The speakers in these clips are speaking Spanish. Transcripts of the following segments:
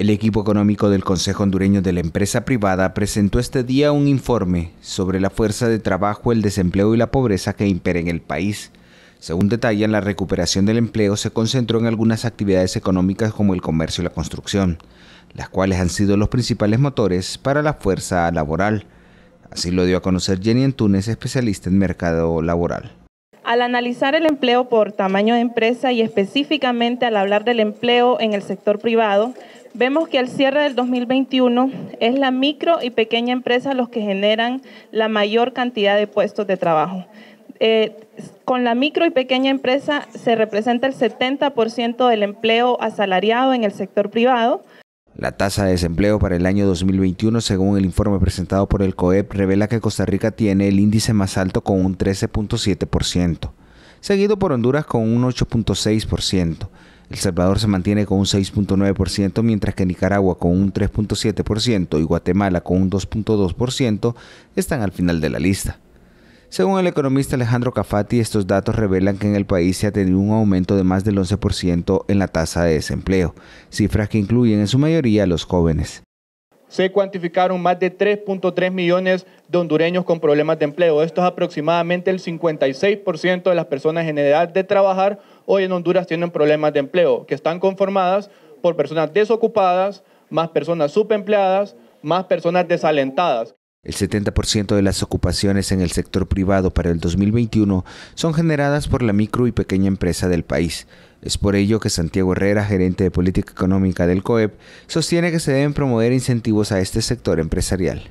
El equipo económico del Consejo Hondureño de la Empresa Privada presentó este día un informe sobre la fuerza de trabajo, el desempleo y la pobreza que impera en el país. Según detallan, la recuperación del empleo se concentró en algunas actividades económicas como el comercio y la construcción, las cuales han sido los principales motores para la fuerza laboral. Así lo dio a conocer Jenny Antunes, especialista en mercado laboral. Al analizar el empleo por tamaño de empresa y específicamente al hablar del empleo en el sector privado, vemos que al cierre del 2021 es la micro y pequeña empresa los que generan la mayor cantidad de puestos de trabajo. Eh, con la micro y pequeña empresa se representa el 70% del empleo asalariado en el sector privado, la tasa de desempleo para el año 2021, según el informe presentado por el COEP, revela que Costa Rica tiene el índice más alto con un 13.7%, seguido por Honduras con un 8.6%. El Salvador se mantiene con un 6.9%, mientras que Nicaragua con un 3.7% y Guatemala con un 2.2% están al final de la lista. Según el economista Alejandro Cafati, estos datos revelan que en el país se ha tenido un aumento de más del 11% en la tasa de desempleo, cifras que incluyen en su mayoría a los jóvenes. Se cuantificaron más de 3.3 millones de hondureños con problemas de empleo. Esto es aproximadamente el 56% de las personas en edad de trabajar hoy en Honduras tienen problemas de empleo, que están conformadas por personas desocupadas, más personas subempleadas, más personas desalentadas. El 70% de las ocupaciones en el sector privado para el 2021 son generadas por la micro y pequeña empresa del país. Es por ello que Santiago Herrera, gerente de política económica del COEP, sostiene que se deben promover incentivos a este sector empresarial.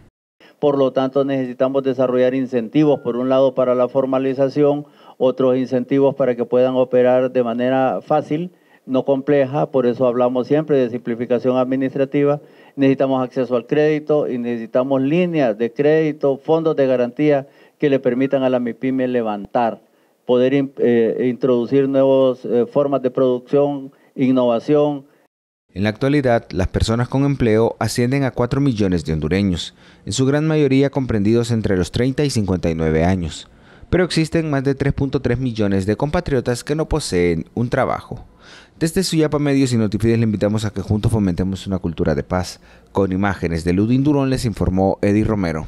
Por lo tanto, necesitamos desarrollar incentivos, por un lado, para la formalización, otros incentivos para que puedan operar de manera fácil no compleja, por eso hablamos siempre de simplificación administrativa. Necesitamos acceso al crédito y necesitamos líneas de crédito, fondos de garantía que le permitan a la MIPYME levantar, poder eh, introducir nuevas eh, formas de producción, innovación. En la actualidad, las personas con empleo ascienden a 4 millones de hondureños, en su gran mayoría comprendidos entre los 30 y 59 años pero existen más de 3.3 millones de compatriotas que no poseen un trabajo. Desde Suyapa Medios y Notifides le invitamos a que juntos fomentemos una cultura de paz. Con imágenes de Ludin Durón les informó Eddie Romero.